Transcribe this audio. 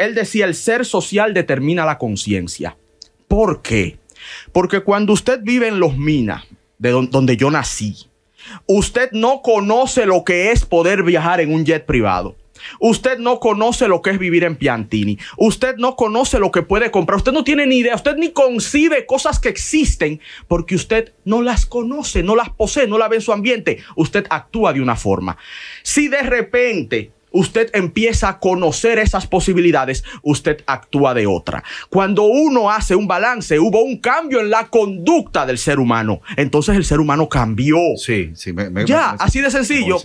Él decía, el ser social determina la conciencia. ¿Por qué? Porque cuando usted vive en los minas, de donde yo nací, usted no conoce lo que es poder viajar en un jet privado. Usted no conoce lo que es vivir en Piantini. Usted no conoce lo que puede comprar. Usted no tiene ni idea. Usted ni concibe cosas que existen porque usted no las conoce, no las posee, no las ve en su ambiente. Usted actúa de una forma. Si de repente usted empieza a conocer esas posibilidades, usted actúa de otra. Cuando uno hace un balance, hubo un cambio en la conducta del ser humano. Entonces el ser humano cambió. Sí, sí, ya, así de sencillo.